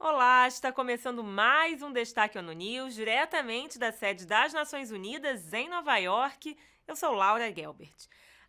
Olá, está começando mais um Destaque ONU News, diretamente da sede das Nações Unidas, em Nova York. Eu sou Laura Gelbert.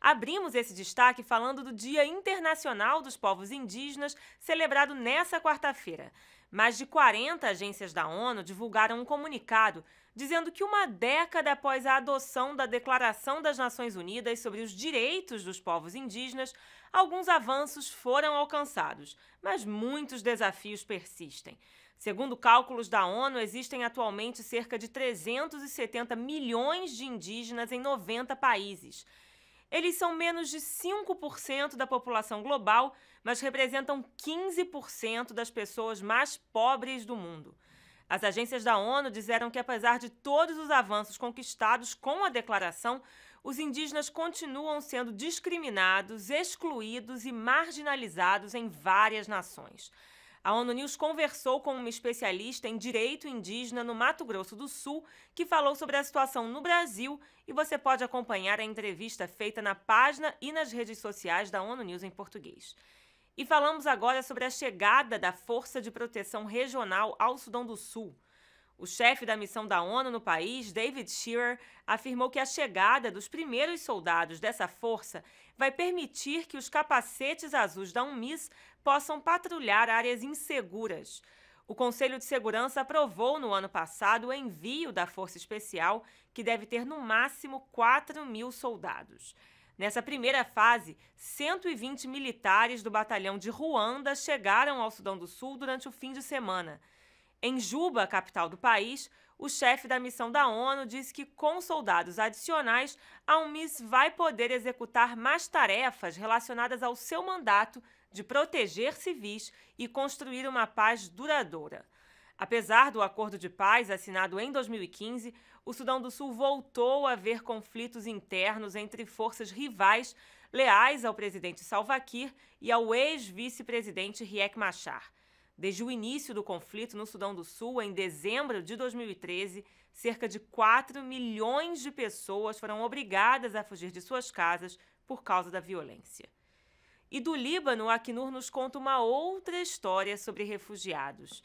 Abrimos esse destaque falando do Dia Internacional dos Povos Indígenas, celebrado nessa quarta-feira. Mais de 40 agências da ONU divulgaram um comunicado dizendo que uma década após a adoção da Declaração das Nações Unidas sobre os Direitos dos Povos Indígenas, alguns avanços foram alcançados, mas muitos desafios persistem. Segundo cálculos da ONU, existem atualmente cerca de 370 milhões de indígenas em 90 países. Eles são menos de 5% da população global, mas representam 15% das pessoas mais pobres do mundo. As agências da ONU disseram que, apesar de todos os avanços conquistados com a declaração, os indígenas continuam sendo discriminados, excluídos e marginalizados em várias nações. A ONU News conversou com uma especialista em direito indígena no Mato Grosso do Sul, que falou sobre a situação no Brasil, e você pode acompanhar a entrevista feita na página e nas redes sociais da ONU News em português. E falamos agora sobre a chegada da Força de Proteção Regional ao Sudão do Sul. O chefe da missão da ONU no país, David Shearer, afirmou que a chegada dos primeiros soldados dessa força vai permitir que os capacetes azuis da UNMIS possam patrulhar áreas inseguras. O Conselho de Segurança aprovou no ano passado o envio da Força Especial, que deve ter no máximo 4 mil soldados. Nessa primeira fase, 120 militares do batalhão de Ruanda chegaram ao Sudão do Sul durante o fim de semana. Em Juba, capital do país, o chefe da missão da ONU diz que, com soldados adicionais, a UNMIS vai poder executar mais tarefas relacionadas ao seu mandato de proteger civis e construir uma paz duradoura. Apesar do acordo de paz assinado em 2015, o Sudão do Sul voltou a ver conflitos internos entre forças rivais leais ao presidente Salva Kiir e ao ex-vice-presidente Riek Machar. Desde o início do conflito no Sudão do Sul, em dezembro de 2013, cerca de 4 milhões de pessoas foram obrigadas a fugir de suas casas por causa da violência. E do Líbano, a Acnur nos conta uma outra história sobre refugiados.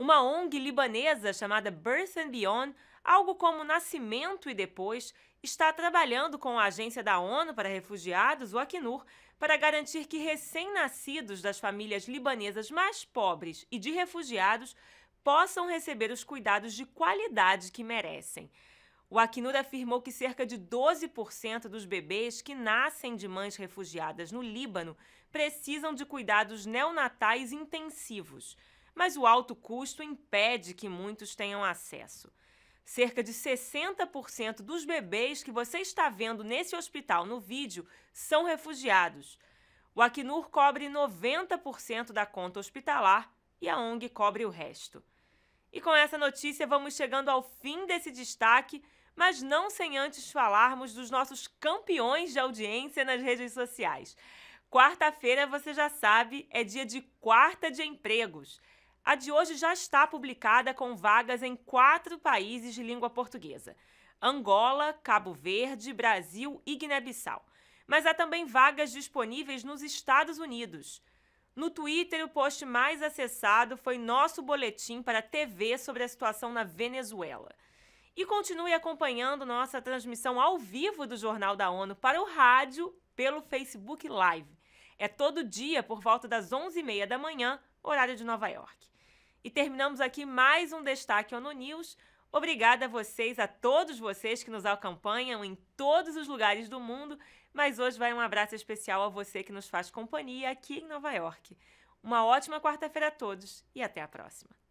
Uma ONG libanesa chamada Birth and Beyond, algo como Nascimento e Depois, está trabalhando com a Agência da ONU para Refugiados, o Acnur, para garantir que recém-nascidos das famílias libanesas mais pobres e de refugiados possam receber os cuidados de qualidade que merecem. O Acnur afirmou que cerca de 12% dos bebês que nascem de mães refugiadas no Líbano precisam de cuidados neonatais intensivos mas o alto custo impede que muitos tenham acesso. Cerca de 60% dos bebês que você está vendo nesse hospital no vídeo são refugiados. O Acnur cobre 90% da conta hospitalar e a ONG cobre o resto. E com essa notícia vamos chegando ao fim desse destaque, mas não sem antes falarmos dos nossos campeões de audiência nas redes sociais. Quarta-feira, você já sabe, é dia de quarta de empregos. A de hoje já está publicada com vagas em quatro países de língua portuguesa: Angola, Cabo Verde, Brasil e Guiné-Bissau. Mas há também vagas disponíveis nos Estados Unidos. No Twitter, o post mais acessado foi nosso boletim para a TV sobre a situação na Venezuela. E continue acompanhando nossa transmissão ao vivo do Jornal da ONU para o rádio pelo Facebook Live. É todo dia por volta das 11h30 da manhã, horário de Nova York. E terminamos aqui mais um Destaque ONU News. Obrigada a vocês, a todos vocês que nos acompanham em todos os lugares do mundo, mas hoje vai um abraço especial a você que nos faz companhia aqui em Nova York. Uma ótima quarta-feira a todos e até a próxima.